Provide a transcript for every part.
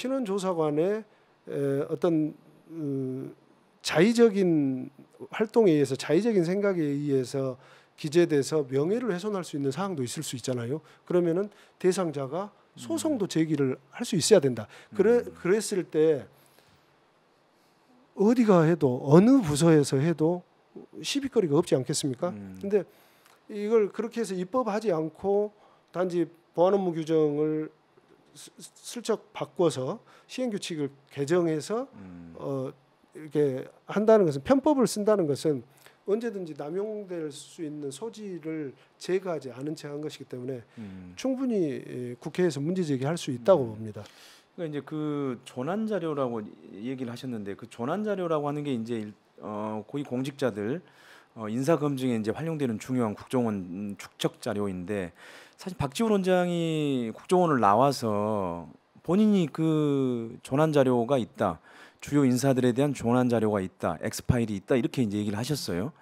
신원조사관의 어떤 어, 자의적인 활동에 의해서 자의적인 생각에 의해서 기재돼서 명예를 훼손할 수 있는 사항도 있을 수 있잖아요. 그러면은 대상자가 소송도 음. 제기를 할 수 있어야 된다. 그래 음. 그랬을 때 어디가 해도 어느 부서에서 해도 시비거리가 없지 않겠습니까? 음. 근데 이걸 그렇게 해서 입법하지 않고 단지 보안업무 규정을 슬쩍 바꿔서 시행 규칙을 개정해서 음. 어, 이렇게 한다는 것은 편법을 쓴다는 것은 언제든지 남용될 수 있는 소지를 제거하지 않은 채 한 것이기 때문에 음. 충분히 예, 국회에서 문제 제기할 수 있다고 음. 봅니다. 그러니까 이제 그 조난 자료라고 얘기를 하셨는데 그 조난 자료라고 하는 게 이제 어, 고위 공직자들 어, 인사 검증에 이제 활용되는 중요한 국정원 음, 축적 자료인데 사실 박지원 원장이 국정원을 나와서 본인이 그 전환 자료가 있다. 주요 인사들에 대한 전환 자료가 있다. 엑스파일이 있다. 이렇게 이제 얘기를 하셨어요.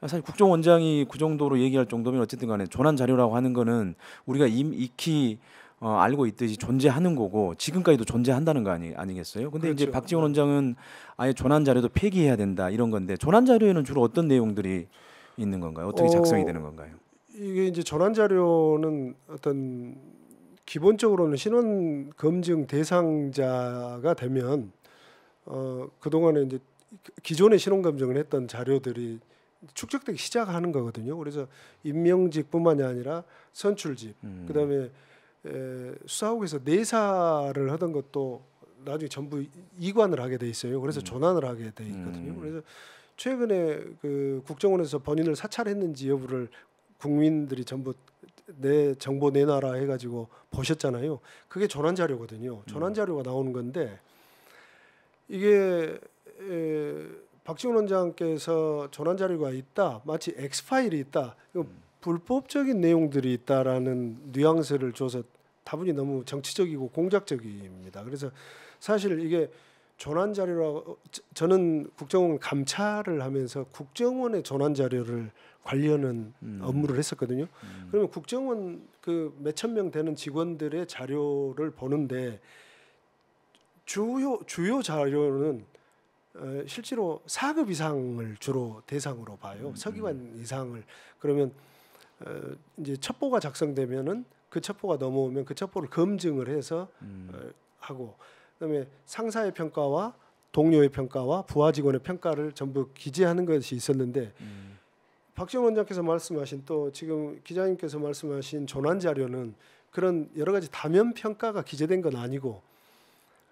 사실 국정원장이 그 정도로 얘기할 정도면 어쨌든 간에 전환 자료라고 하는 거는 우리가 임, 익히 어, 알고 있듯이 존재하는 거고 지금까지도 존재한다는 거 아니 아니겠어요? 근데 그렇죠. 이제 박지원 원장은 아예 전환 자료도 폐기해야 된다 이런 건데 전환 자료에는 주로 어떤 내용들이 있는 건가요? 어떻게 어, 작성이 어, 되는 건가요? 이게 이제 전환 자료는 어떤 기본적으로는 신원 검증 대상자가 되면 어 그동안에 이제 기존의 신원 검증을 했던 자료들이 축적되기 시작하는 거거든요. 그래서 임명직뿐만이 아니라 선출직, 음. 그다음에 수사국에서 내사를 하던 것도 나중에 전부 이관을 하게 돼 있어요. 그래서 음. 전환을 하게 돼 있거든요. 음. 그래서 최근에 그 국정원에서 본인을 사찰했는지 여부를 국민들이 전부 내 정보 내놔라 해가지고 보셨잖아요. 그게 전환 자료거든요. 음. 전환 자료가 나오는 건데 이게 에, 박지원 원장께서 전환 자료가 있다, 마치 엑스 파일이 있다. 이거 음. 불법적인 내용들이 있다라는 뉘앙스를 줘서 다분히 너무 정치적이고 공작적입니다. 그래서 사실 이게 전환 자료라 저는 국정원 감찰을 하면서 국정원의 전환 자료를 관리하는 음. 업무를 했었거든요. 음. 그러면 국정원 그 몇천 명 되는 직원들의 자료를 보는데 주요 주요 자료는 어, 실제로 사급 이상을 주로 대상으로 봐요. 음. 서기관 음. 이상을 그러면 어, 이제 첩보가 작성되면은 그 첩보가 넘어오면 그 첩보를 검증을 해서 음. 어, 하고 그다음에 상사의 평가와 동료의 평가와 부하 직원의 평가를 전부 기재하는 것이 있었는데 음. 박지원 원장께서 말씀하신 또 지금 기자님께서 말씀하신 조난 자료는 그런 여러 가지 다면 평가가 기재된 건 아니고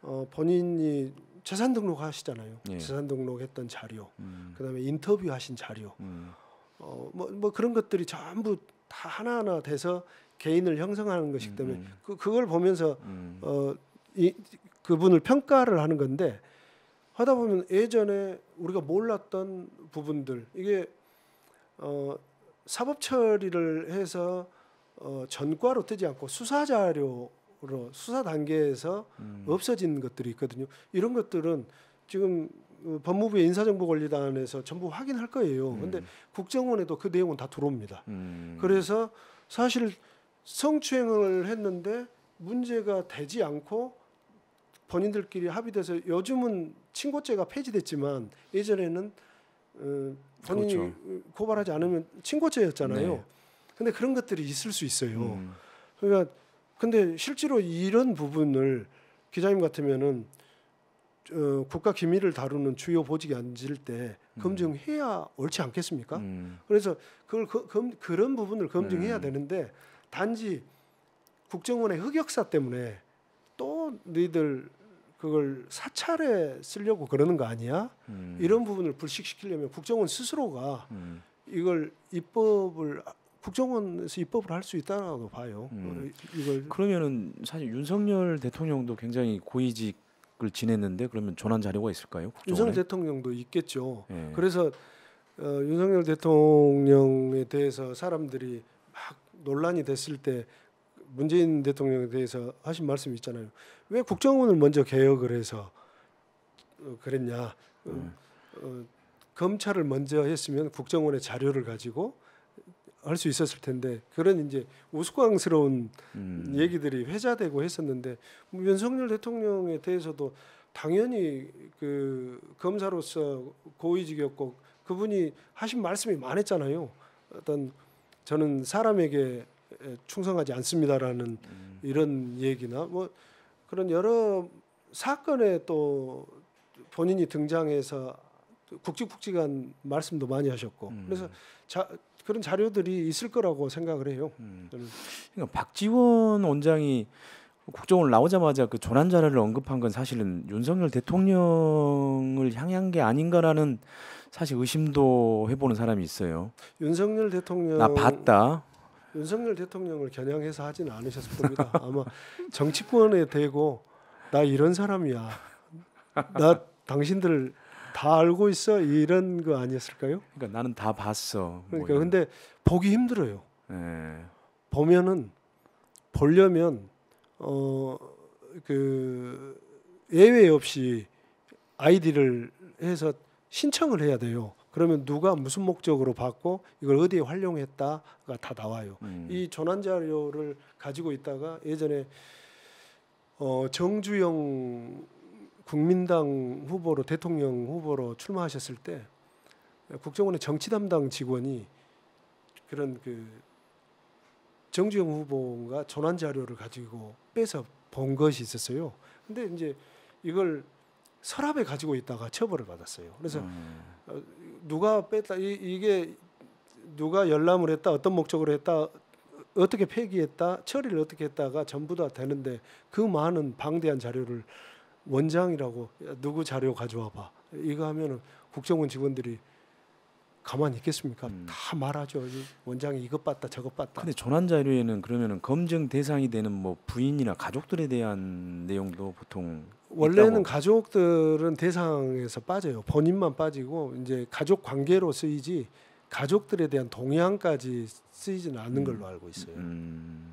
어, 본인이 재산 등록하시잖아요. 예. 재산 등록했던 자료, 음. 그다음에 인터뷰하신 자료, 음. 어, 뭐, 뭐 그런 것들이 전부 다 하나하나 돼서 개인을 형성하는 것이기 음, 때문에 음, 음. 그, 그걸 보면서 음. 어, 이, 그분을 평가를 하는 건데 하다 보면 예전에 우리가 몰랐던 부분들 이게 어, 사법 처리를 해서 어, 전과로 뜨지 않고 수사 자료로 수사 단계에서 음. 없어진 것들이 있거든요. 이런 것들은 지금 어, 법무부의 인사정보관리단에서 전부 확인할 거예요. 그런데 음. 국정원에도 그 내용은 다 들어옵니다. 음. 그래서 사실 성추행을 했는데 문제가 되지 않고 본인들끼리 합의돼서 요즘은 친고죄가 폐지됐지만 예전에는 어, 본인이 그렇죠. 고발하지 않으면 친고죄였잖아요. 그런데 네. 그런 것들이 있을 수 있어요. 음. 그러니까 근데 실제로 이런 부분을 기자님 같으면은 어, 국가 기밀을 다루는 주요 보직에 앉을 때 음. 검증해야 옳지 않겠습니까? 음. 그래서 그걸 그, 검, 그런 부분을 검증해야 음. 되는데 단지 국정원의 흑역사 때문에 또 너희들 그걸 사찰에 쓰려고 그러는 거 아니야? 음. 이런 부분을 불식시키려면 국정원 스스로가 음. 이걸 입법을 국정원에서 입법을 할 수 있다라고 봐요. 음. 이걸 그러면은 사실 윤석열 대통령도 굉장히 고위직 역을 지냈는데 그러면 전환 자료가 있을까요? 윤석열 대통령도 있겠죠. 예. 그래서 어, 윤석열 대통령에 대해서 사람들이 막 논란이 됐을 때 문재인 대통령에 대해서 하신 말씀이 있잖아요. 왜 국정원을 먼저 개혁을 해서 어, 그랬냐? 어, 예. 어, 검찰을 먼저 했으면 국정원의 자료를 가지고 할수 있었을 텐데 그런 이제 우스꽝스러운 음. 얘기들이 회자되고 했었는데 뭐 윤석열 대통령에 대해서도 당연히 그 검사로서 고위직이었고 그분이 하신 말씀이 많았잖아요. 어떤 저는 사람에게 충성하지 않습니다라는 음. 이런 얘기나 뭐 그런 여러 사건에 또 본인이 등장해서 굵직굵직한 말씀도 많이 하셨고 음. 그래서 자, 그런 자료들이 있을 거라고 생각을 해요. 음. 음. 그러니까 박지원 원장이 국정원 나오자마자 그 조난 자료를 언급한 건 사실은 윤석열 대통령을 향한 게 아닌가라는 사실 의심도 해보는 사람이 있어요. 윤석열 대통령 나 봤다. 윤석열 대통령을 겨냥해서 하지는 않으셨을 겁니다. 아마 정치권에 대고 나 이런 사람이야. 나 당신들 다 알고 있어 이런 거 아니었을까요? 그러니까 나는 다 봤어. 그러니까 뭐 근데 보기 힘들어요. 네. 보면은 보려면 어그 예외 없이 아이디를 해서 신청을 해야 돼요. 그러면 누가 무슨 목적으로 받고 이걸 어디에 활용했다가 다 나와요. 음. 이 전환 자료를 가지고 있다가 예전에 어 정주영 국민당 후보로 대통령 후보로 출마하셨을 때 국정원의 정치 담당 직원이 그런 그 정주영 후보가 전환 자료를 가지고 빼서 본 것이 있었어요. 근데 이제 이걸 서랍에 가지고 있다가 처벌을 받았어요. 그래서 음. 어, 누가 뺐다 이, 게 누가 열람을 했다 어떤 목적으로 했다 어떻게 폐기했다 처리를 어떻게 했다가 전부 다 되는데 그 많은 방대한 자료를 원장이라고 누구 자료 가져와 봐. 이거 하면은 국정원 직원들이 가만히 있겠습니까? 음. 다 말하죠. 원장이 이것 봤다 저것 봤다. 근데 전환 자료에는 그러면은 검증 대상이 되는 뭐 부인이나 가족들에 대한 내용도 보통 원래는 있다고. 가족들은 대상에서 빠져요. 본인만 빠지고 이제 가족 관계로 쓰이지 가족들에 대한 동향까지 쓰이지는 않는 음. 걸로 알고 있어요. 음.